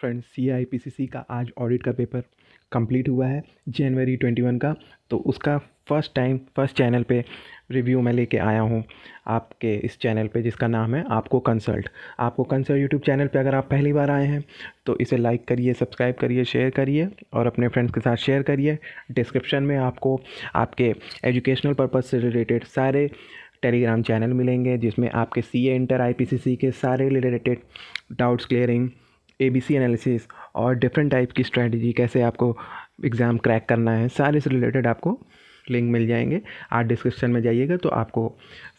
friends सी का आज audit का पेपर कंप्लीट हुआ है जनवरी 21 का तो उसका फर्स्ट टाइम फर्स्ट चैनल पे रिव्यू मैं लेके आया हूँ आपके इस चैनल पे जिसका नाम है आपको कंसल्ट आपको कंसल्ट यूट्यूब चैनल पे अगर आप पहली बार आए हैं तो इसे लाइक करिए सब्सक्राइब करिए शेयर करिए और अपने फ्रेंड्स के साथ शेयर करिए डिस्क्रिप्शन में आपको आपके एजुकेशनल पर्पज़ से रिलेटेड सारे टेलीग्राम चैनल मिलेंगे जिसमें आपके सी ए इंटर आई के सारे related doubts clearing A B C analysis और डिफरेंट टाइप की स्ट्रैटेजी कैसे आपको एग्ज़ाम क्रैक करना है सारे से रिलेटेड आपको लिंक मिल जाएंगे आप डिस्क्रिप्शन में जाइएगा तो आपको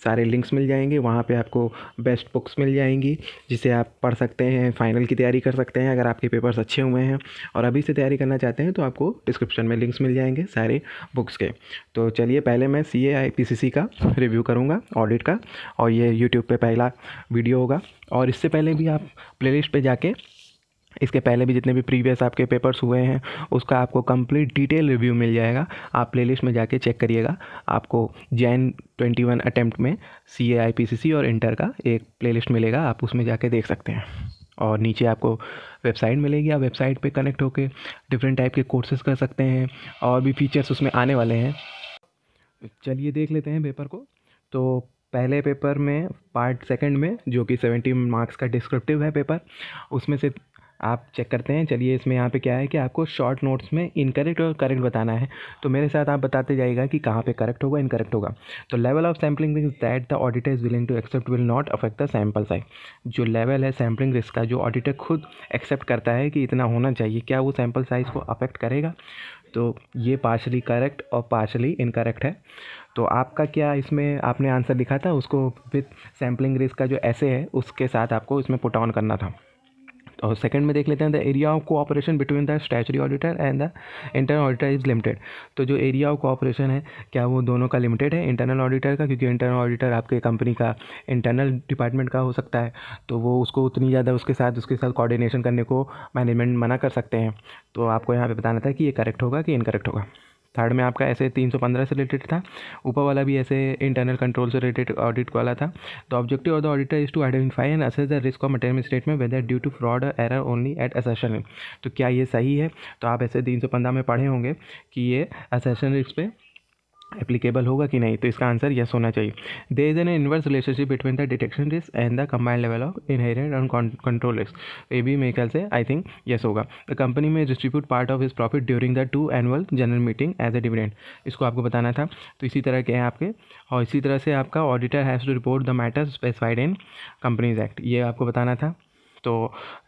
सारे लिंक्स मिल जाएंगे वहाँ पे आपको बेस्ट बुक्स मिल जाएंगी जिसे आप पढ़ सकते हैं फाइनल की तैयारी कर सकते हैं अगर आपके पेपर्स अच्छे हुए हैं और अभी से तैयारी करना चाहते हैं तो आपको डिस्क्रिप्शन में लिंक्स मिल जाएंगे सारे बुक्स के तो चलिए पहले मैं सी ए का रिव्यू करूँगा ऑडिट का और ये यूट्यूब पर पहला वीडियो होगा और इससे पहले भी आप प्ले लिस्ट जाके इसके पहले भी जितने भी प्रीवियस आपके पेपर्स हुए हैं उसका आपको कंप्लीट डिटेल रिव्यू मिल जाएगा आप प्लेलिस्ट में जाके चेक करिएगा आपको जैन ट्वेंटी वन अटैम्प्ट में सी ए आई पी सी सी और इंटर का एक प्लेलिस्ट मिलेगा आप उसमें जाके देख सकते हैं और नीचे आपको वेबसाइट मिलेगी आप वेबसाइट पे कनेक्ट होकर डिफरेंट टाइप के कोर्सेज़ कर सकते हैं और भी फीचर्स उसमें आने वाले हैं चलिए देख लेते हैं पेपर को तो पहले पेपर में पार्ट सेकंड में जो कि सेवेंटी मार्क्स का डिस्क्रिप्टिव है पेपर उसमें से आप चेक करते हैं चलिए इसमें यहाँ पे क्या है कि आपको शॉर्ट नोट्स में इनकरेक्ट और करेक्ट बताना है तो मेरे साथ आप बताते जाइएगा कि कहाँ पे करेक्ट होगा इनकरेक्ट होगा तो level of sampling risk that the auditor is willing to accept will not affect the sample size जो लेवल है सैम्पलिंग रिस्क का जो ऑडिटर खुद एक्सेप्ट करता है कि इतना होना चाहिए क्या वो सैम्पल साइज़ को अफेक्ट करेगा तो ये पार्शली करेक्ट और पार्शली इनकरेक्ट है तो आपका क्या इसमें आपने आंसर लिखा था उसको विथ सैम्पलिंग रिस्क का जो ऐसे है उसके साथ आपको इसमें पुट ऑन करना था और सेकंड में देख लेते हैं the area of cooperation between the statutory auditor and the internal auditor is limited तो जो एरिया ऑफ कोऑपरेशन है क्या वो दोनों का लिमिटेड है इंटरनल ऑडिटर का क्योंकि इंटरनल ऑडिटर आपके कंपनी का इंटरनल डिपार्टमेंट का हो सकता है तो वो उसको उतनी ज़्यादा उसके साथ उसके साथ कोऑर्डिनेशन करने को मैनेजमेंट मना कर सकते हैं तो आपको यहाँ पर बताना था कि ये करेक्ट होगा कि इनकरेक्ट होगा थर्ड में आपका ऐसे 315 से रिलेटेड था ऊपर वाला भी ऐसे इंटरनल कंट्रोल से रिलेटेड ऑडिट वाला था तो objective of the auditor is to identify and assess the risk of material में whether due to fraud error only at assertion तो क्या ये सही है तो आप ऐसे तीन में पढ़े होंगे कि ये असेशन रिस्क पे एप्लीकेबल होगा कि नहीं तो इसका आंसर यस होना चाहिए there is an inverse relationship between the detection risk and the combined level of inherent and control risk ये भी मेरे ख्याल से आई थिंक यस होगा द कंपनी में distribute part of his profit during the to annual general meeting as a dividend इसको आपको बताना था तो इसी तरह के हैं आपके और इसी तरह से आपका auditor has to report the matter specified in companies act ये आपको बताना था तो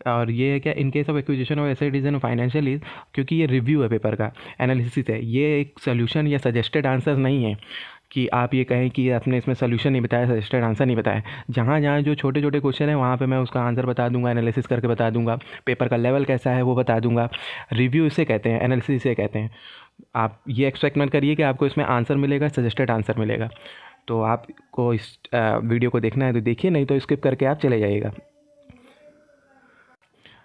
और ये है क्या in case of acquisition of asset is an financial is क्योंकि ये रिव्यू है पेपर का एनालिसिस है ये एक सोल्यूशन या सजेस्टेड आंसर नहीं है कि आप ये कहें कि आपने इसमें सोल्यूशन नहीं बताया सजेस्टेड आंसर नहीं बताया जहाँ जहाँ जो छोटे छोटे क्वेश्चन हैं वहाँ पे मैं उसका आंसर बता दूंगा एनालिसिस करके बता दूंगा पेपर का लेवल कैसा है वो बता दूंगा रिव्यू इसे कहते हैं एनालिसिस इसे कहते हैं आप ये एक्सपेक्ट मत करिए कि आपको इसमें आंसर मिलेगा सजेस्टेड आंसर मिलेगा तो आपको इस वीडियो को देखना है तो देखिए नहीं तो स्किप करके आप चले जाइएगा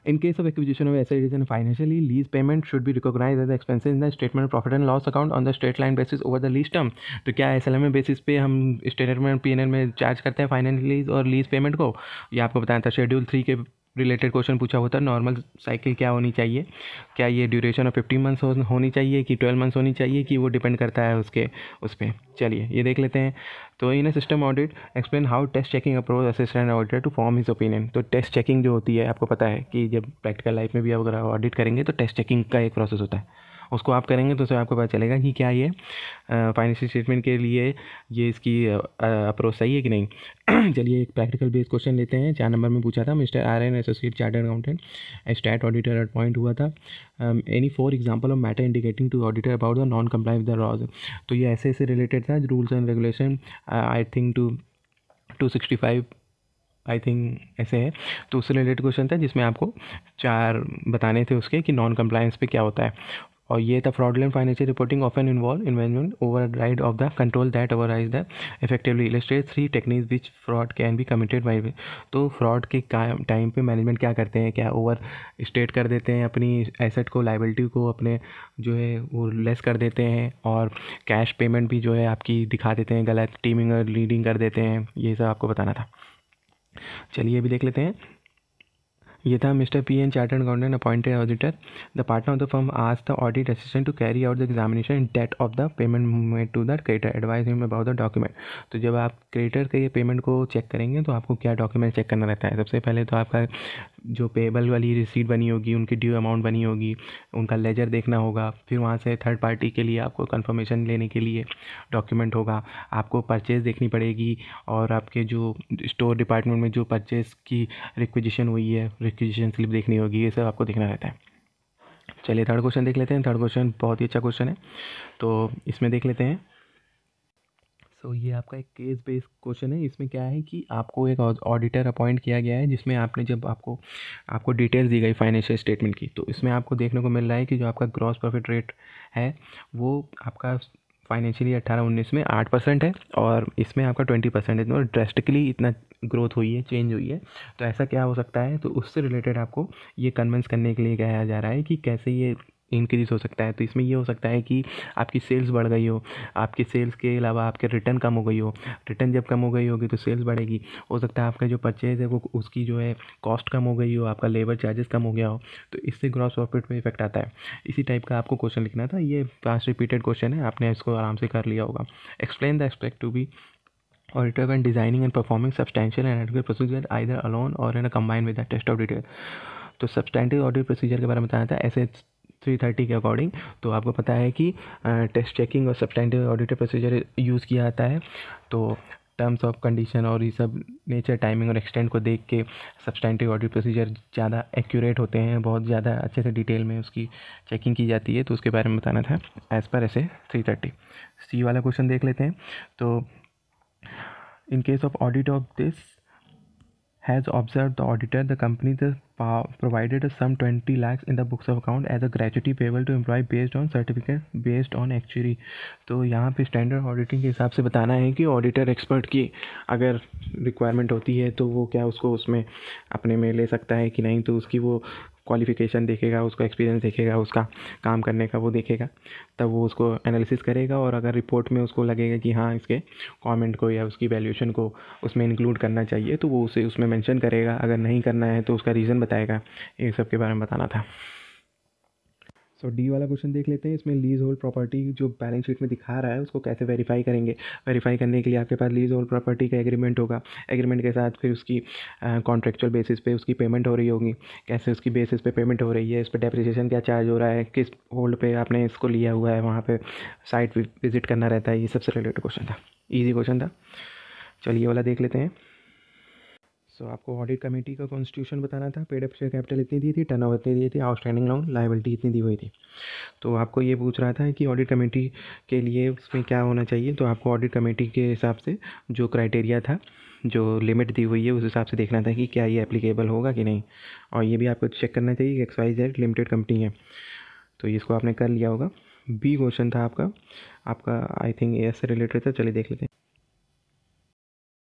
in case of acquisition of एस इज and financially lease payment should भी recognise as expenses in the statement profit and loss account on the straight line basis over the lease term तो क्या S L M A basis पे हम statement P N L में charge करते हैं financial और lease payment को यह आपको बताया था शेड्यूल थ्री के रिलेटेड क्वेश्चन पूछा होता है नॉर्मल साइकिल क्या होनी चाहिए क्या ये ड्यूरेशन ऑफ फिफ्टीन मंथ्स होनी चाहिए कि ट्वेल्व मंथ्स होनी चाहिए कि वो डिपेंड करता है उसके उस पर चलिए ये देख लेते हैं तो in system audit explain how test checking approach assistant auditor to form his opinion तो टेस्ट चेकिंग जो होती है आपको पता है कि जब प्रैक्टिकल लाइफ में भी अगर ऑडिट करेंगे तो टेस्ट चेकिंग का एक प्रोसेस होता है उसको आप करेंगे तो आपको पता चलेगा कि क्या ये फाइनेंशियल स्टेटमेंट के लिए ये इसकी अप्रोच सही है कि नहीं चलिए एक प्रैक्टिकल बेस्ड क्वेश्चन लेते हैं चार नंबर में पूछा था mister R N associate chartered accountant stat auditor appoint हुआ था any four example of matter indicating to auditor about the non compliance the laws तो ये ऐसे ऐसे रिलेटेड था rules and regulation I think two two sixty five I think ऐसे है तो उससे रिलेटेड क्वेश्चन था जिसमें आपको चार बताने थे उसके कि नॉन कम्प्लायंस पे क्या होता है और ये था fraud fraudulent financial reporting of an involve investment override of the control that over the effectively illustrate three techniques which fraud can be committed by वे तो फ्रॉड के टाइम पे मैनेजमेंट क्या करते हैं क्या ओवर स्टेट कर देते हैं अपनी एसेट को लाइबिलिटी को अपने जो है वो लेस कर देते हैं और कैश पेमेंट भी जो है आपकी दिखा देते हैं गलत टीमिंग और लीडिंग कर देते हैं ये सब आपको बताना था चलिए भी देख लेते हैं ये था mister P N chart accountant appointed auditor the partner of the firm आज the audit assistant to carry out the examination in date of the payment made to the creditor advise him about the document तो जब आप creditor के payment को check करेंगे तो आपको क्या डॉक्यूमेंट चेक करना रहता है सबसे पहले तो आपका जो पेबल वाली रिसीट बनी होगी उनकी ड्यू अमाउंट बनी होगी उनका लेजर देखना होगा फिर वहाँ से थर्ड पार्टी के लिए आपको कन्फर्मेशन लेने के लिए डॉक्यूमेंट होगा आपको परचेज़ देखनी पड़ेगी और आपके जो स्टोर डिपार्टमेंट में जो परचेज़ की रिक्वेजिशन हुई है एक्विजिशन स्लिप देखनी होगी ये सब आपको देखना रहता है चलिए थर्ड क्वेश्चन देख लेते हैं थर्ड क्वेश्चन बहुत ही अच्छा क्वेश्चन है तो इसमें देख लेते हैं सो so, ये आपका एक केस बेस्ड क्वेश्चन है इसमें क्या है कि आपको एक ऑडिटर अपॉइंट किया गया है जिसमें आपने जब आपको आपको डिटेल्स दी गई फाइनेंशियल स्टेटमेंट की तो इसमें आपको देखने को मिल रहा है कि जो आपका ग्रॉस प्रॉफिट रेट है वो आपका फाइनेंशियली अट्ठारह उन्नीस में आठ परसेंट है और इसमें आपका ट्वेंटी परसेंट है ड्रेस्टिकली तो इतना ग्रोथ हुई है चेंज हुई है तो ऐसा क्या हो सकता है तो उससे रिलेटेड आपको ये कन्वेंस करने के लिए कहा जा रहा है कि कैसे ये इंक्रीज़ हो सकता है तो इसमें ये हो सकता है कि आपकी सेल्स बढ़ गई हो आपकी सेल्स के अलावा आपके रिटर्न कम हो गई हो रिटर्न जब कम हो गई होगी तो सेल्स बढ़ेगी हो सकता है आपका जो परचेज़ है वो उसकी जो है कॉस्ट कम हो गई हो आपका लेबर चार्जेस कम हो गया हो तो इससे ग्रॉस प्रॉफिट पर इफेक्ट आता है इसी टाइप का आपको क्वेश्चन लिखना था ये पास रिपीटेड क्वेश्चन है आपने इसको आराम से कर लिया होगा explain the expect to be auditor and designing and performing substantial and procedure either alone or in a combine with the test of detail तो सब्सटैंटिव ऑडिट प्रोसीजर के बारे में बताया था ऐसे थ्री थर्टी के अकॉर्डिंग तो आपको पता है कि टेस्ट चेकिंग और सब्सटैंडिव ऑडिटर प्रोसीजर यूज़ किया जाता है तो टर्म्स ऑफ कंडीशन और ये सब नेचर टाइमिंग और एक्सटेंट को देख के सब्सटैंटिव ऑडिट प्रोसीजर ज़्यादा एक्यूरेट होते हैं बहुत ज़्यादा अच्छे से डिटेल में उसकी चेकिंग की जाती है तो उसके बारे में बताना था एज़ पर ऐसे थ्री थर्टी सी वाला क्वेश्चन देख लेते हैं तो in case of audit of this has observe the auditor the company the provided some twenty lakhs in the books of account as a gratuity payable to employ based on certificate based on actually तो यहाँ पे standard auditing के हिसाब से बताना है कि auditor expert की अगर रिक्वायरमेंट होती है तो वो क्या उसको उसमें अपने में ले सकता है कि नहीं तो उसकी वो क्वालिफिकेशन देखेगा उसको एक्सपीरियंस देखेगा उसका काम करने का वो देखेगा तब वो उसको एनालिसिस करेगा और अगर रिपोर्ट में उसको लगेगा कि हाँ इसके कमेंट को या उसकी वैल्यूशन को उसमें इंक्लूड करना चाहिए तो वो उसे उसमें मेंशन करेगा अगर नहीं करना है तो उसका रीज़न बताएगा ये सब के बारे में बताना था सो so, डी वाला क्वेश्चन देख लेते हैं इसमें लीज होल्ड प्रॉपर्टी जो बैलेंस शीट में दिखा रहा है उसको कैसे वेरीफाई करेंगे वेरीफाई करने के लिए आपके पास लीज होल्ड प्रॉपर्टी का एग्रीमेंट होगा एग्रीमेंट के साथ फिर उसकी कॉन्ट्रेक्चुअल बेसिस पे उसकी पेमेंट हो रही होगी कैसे उसकी बेसिस पे पेमेंट हो रही है इस पर डेप्रिसिएशन क्या चार्ज हो रहा है किस होल्ड पर आपने इसको लिया हुआ है वहाँ पर साइट विजिट करना रहता है ये सबसे रिलेटेड क्वेश्चन था ईजी क्वेश्चन था चलिए वाला देख लेते हैं सो so, आपको ऑडिट कमेटी का कॉन्स्टिट्यूशन बताना था पेड अप कैपिटल इतनी दी थी टर्न ओवर इतनी दी थी आउटस्टैंडिंग लोन लाइबिलिटी इतनी दी हुई थी तो आपको ये पूछ रहा था कि ऑडिट कमेटी के लिए उसमें क्या होना चाहिए तो आपको ऑडिट कमेटी के हिसाब से जो क्राइटेरिया था जो लिमिट दी हुई है उस हिसाब से देखना था कि क्या ये एप्लीकेबल होगा कि नहीं और ये भी आपको चेक करना चाहिए कि X Y Z limited company है तो इसको आपने कर लिया होगा बी क्वेश्चन था आपका आपका आई थिंक ए से रिलेटेड था चलिए देख लेते हैं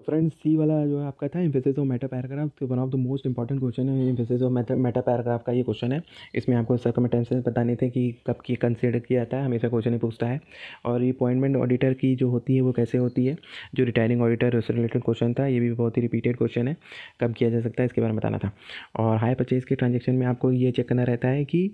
फ्रेंड्स सी वाला जो है आपका था इम्फेसिस ऑफ मेटा पैराग्राफ तो one of the most important question है इम्फेसिस ऑफ मेटा पैराग्राफ का ये क्वेश्चन है इसमें आपको सर सर्कमटेंसेस बताने थे कि कब की कंसिडर किया जाता है हमेशा क्वेश्चन ही पूछता है और ये अपॉइंटमेंट ऑडिटर की जो होती है वो कैसे होती है जो रिटायरिंग ऑडिटर उससे रिलेटेड क्वेश्चन था ये भी बहुत ही रिपीटेड क्वेश्चन है कब किया जा सकता है इसके बारे में बताना था और हाई परचेज़ के ट्रांजेक्शन में आपको ये चेक करना रहता है कि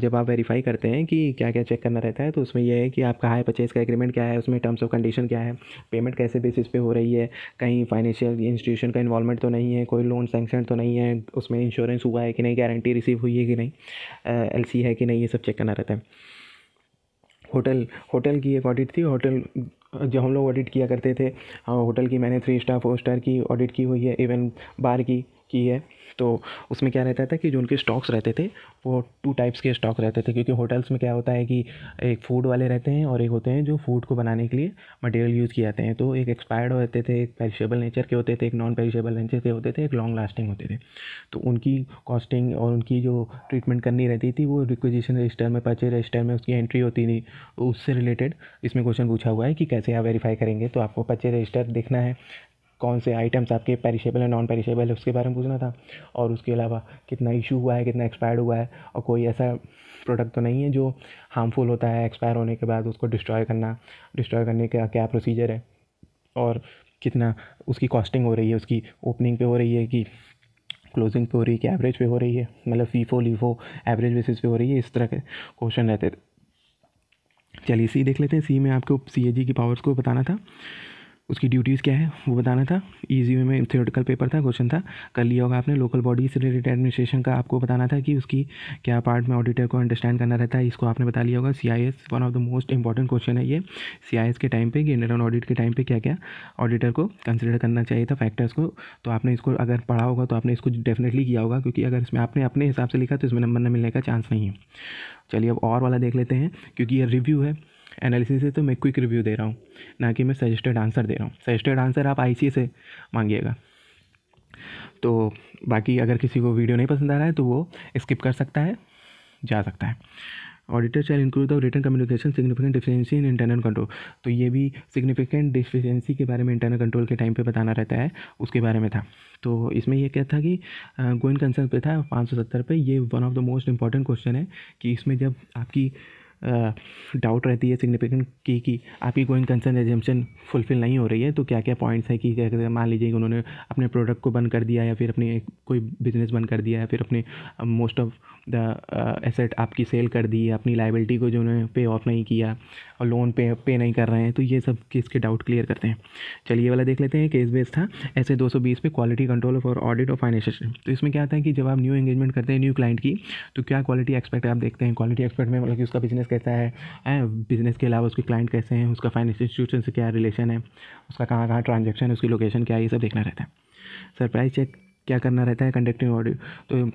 जब आप वेरीफाई करते हैं कि क्या क्या चेक करना रहता है तो उसमें यह है कि आपका हाई परचेज़ का एग्रीमेंट क्या है उसमें टर्म्स ऑफ कंडीशन क्या है पेमेंट कैसे बेसिस पे हो रही है कहीं फाइनेंशियल इंस्टीट्यूशन का इन्वॉलमेंट तो नहीं है कोई लोन सेंक्शन तो नहीं है उसमें इंश्योरेंस हुआ है कि नहीं गारंटी रिसीव हुई है कि नहीं एल है कि नहीं ये सब चेक करना रहता है होटल होटल की एक ऑडिट थी होटल जो हम लोग ऑडिट किया करते थे हाँ, होटल की मैंने थ्री स्टार फोर स्टार की ऑडिट की हुई है इवन बार की की है तो उसमें क्या रहता था कि जो उनके स्टॉक्स रहते थे वो टू टाइप्स के स्टॉक रहते थे क्योंकि होटल्स में क्या होता है कि एक फूड वाले रहते हैं और एक होते हैं जो फूड को बनाने के लिए मटेरियल यूज़ किए जाते हैं तो एक एक्सपायर्ड होते थे एक पेरिशेबल नेचर के होते थे एक नॉन पेरिशेबल नेचर के होते थे एक लॉन्ग लास्टिंग होते थे तो उनकी कॉस्टिंग और उनकी जो ट्रीटमेंट करनी रहती थी वो रिक्वेजिशन रजिस्टर में पर्चे रजिस्टर में उसकी एंट्री होती थी उससे रिलेटेड इसमें क्वेश्चन पूछा हुआ है कि कैसे आप वेरीफाई करेंगे तो आपको पर्चे रजिस्टर देखना है कौन से आइटम्स आपके पेरिशेबल हैं नॉन पेरिशेबल है उसके बारे में पूछना था और उसके अलावा कितना इशू हुआ है कितना एक्सपायर्ड हुआ है और कोई ऐसा प्रोडक्ट तो नहीं है जो हार्मफुल होता है एक्सपायर होने के बाद उसको डिस्ट्रॉय करना डिस्ट्रॉय करने का क्या प्रोसीजर है और कितना उसकी कॉस्टिंग हो रही है उसकी ओपनिंग पे हो रही है कि क्लोजिंग पे हो रही है कि एवरेज पे हो रही है मतलब फीफो लीफो एवरेज बेसिस पे हो रही है इस तरह के क्वेश्चन रहते थे चलिए सी देख लेते हैं सी में आपको सी ए जी की पावर्स को बताना था उसकी ड्यूटीज़ क्या है वो बताना था ईजी वे में थियोटिकल पेपर था क्वेश्चन था कर लिया होगा आपने लोकल बॉडी से रिलेटेड एडमिनिस्ट्रेशन का आपको बताना था कि उसकी क्या पार्ट में ऑडिटर को अंडरस्टैंड करना रहता है इसको आपने बता लिया होगा C one of the most important question है ये सी के टाइम पर इंडियन ऑडिट के टाइम पर क्या क्या ऑडिटर को कंसिडर करना चाहिए था फैक्टर्स को तो आपने इसको अगर पढ़ा होगा तो आपने इसको डेफिनेटली किया होगा क्योंकि अगर इसमें आपने अपने हिसाब से लिखा तो इसमें नंबर न मिलने का चांस नहीं है चलिए अब और वाला देख लेते हैं क्योंकि ये रिव्यू है एनालिसिस है तो मैं क्विक रिव्यू दे रहा हूँ ना कि मैं सजेस्टेड आंसर दे रहा हूँ सजेस्टेड आंसर आप आई से मांगिएगा तो बाकी अगर किसी को वीडियो नहीं पसंद आ रहा है तो वो स्किप कर सकता है जा सकता है auditor shall include the return communication significant deficiency in internal control तो ये भी सिग्निफिकेंट डिफिशियंसी के बारे में इंटरनल कंट्रोल के टाइम पे बताना रहता है उसके बारे में था तो इसमें यह क्या था कि गोइन कंसर्न पे था पाँच सौ सत्तर पे ये one of the most important question है कि इसमें जब आपकी डाउट रहती है सिग्निफिकेंट की कि आपकी गोइंग कंसर्न एजेंशन फुलफिल नहीं हो रही है तो क्या क्या पॉइंट्स हैं कि क्या मान लीजिए कि उन्होंने अपने प्रोडक्ट को बंद कर दिया या फिर अपने कोई बिजनेस बंद कर दिया या फिर अपने मोस्ट ऑफ द एसेट आपकी सेल कर दी है अपनी लाइबिलिटी को जो उन्होंने पे ऑफ नहीं किया और लोन पे पे नहीं कर रहे हैं तो ये सब केस के डाउट क्लियर करते हैं चलिए वाला देख लेते हैं केस बेस था ऐसे 220 पे quality control for audit of financial तो इसमें क्या आता है कि जब आप न्यू एंगेजमेंट करते हैं न्यू क्लाइंट की तो क्या क्वालिटी एक्सपेक्ट आप देखते हैं क्वालिटी एक्सपेक्ट में मतलब कि उसका बिजनेस कैसा है बिज़नेस के अलावा उसके क्लाइंट कैसे हैं उसका फाइनेंशियल इंस्टीट्यूशन से क्या रिलेशन है उसका कहाँ कहाँ ट्रांजेक्शन है उसकी लोकेशन क्या है ये सब देखना रहता है सरप्राइज चेक क्या करना रहता है कंडक्टिंग ऑडियो तो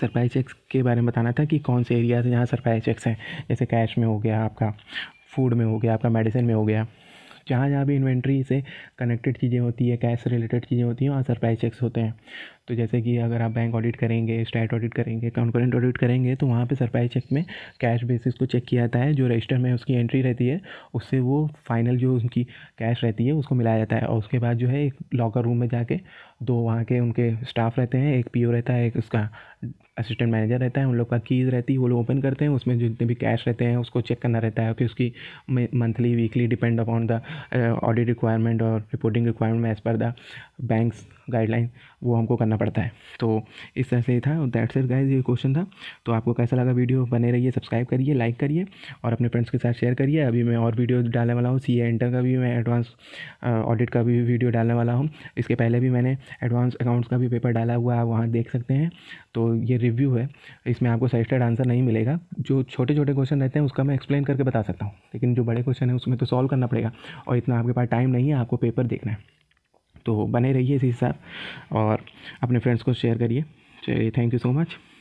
सरप्राइज चेक्स के बारे में बताना था कि कौन से एरियाज हैं जहाँ सरप्राइज चेक्स हैं जैसे कैश में हो गया आपका फूड में हो गया आपका मेडिसिन में हो गया जहाँ जहाँ भी इन्वेंट्री से कनेक्टेड चीज़ें होती है कैश रिलेटेड चीज़ें होती हैं वहाँ सरप्राइज चेक्स होते हैं तो जैसे कि अगर आप बैंक ऑडिट करेंगे स्टेट ऑडिट करेंगे अकाउंट करेंट ऑडिट करेंगे तो वहाँ पे सरप्राइज चेक में कैश बेसिस को चेक किया जाता है जो रजिस्टर में उसकी एंट्री रहती है उससे वो फाइनल जो उनकी कैश रहती है उसको मिलाया जाता है और उसके बाद जो है एक लॉकर रूम में जाके दो वहाँ के उनके स्टाफ रहते हैं एक पीओ रहता है एक उसका असिस्टेंट मैनेजर रहता है उन लोग का कीज़ रहती है वो लोग ओपन करते हैं उसमें जितने भी कैश रहते हैं उसको चेक करना रहता है कि उसकी monthly weekly depend upon the audit requirement और reporting requirement as per the banks guideline वो हमको करना पड़ता है तो इस तरह से ये था दैट्स इट गाइज ये क्वेश्चन था तो आपको कैसा लगा वीडियो बने रहिए सब्सक्राइब करिए लाइक करिए और अपने फ्रेंड्स के साथ शेयर करिए अभी मैं और वीडियो डालने वाला हूँ सी एंटर का भी मैं एडवांस ऑडिट का भी वीडियो डालने वाला हूँ इसके पहले भी मैंने एडवांस अकाउंट्स का भी पेपर डाला हुआ है वहाँ देख सकते हैं तो ये रिव्यू है इसमें आपको सजेस्टेड आंसर नहीं मिलेगा जो छोटे छोटे क्वेश्चन रहते हैं उसका मैं एक्सप्लेन करके बता सकता हूँ लेकिन जो बड़े क्वेश्चन है उसमें तो सॉल्व करना पड़ेगा और इतना आपके पास टाइम नहीं है आपको पेपर देखना है तो बने रहिए इसी हिसाब और अपने फ्रेंड्स को शेयर करिए चलिए थैंक यू सो मच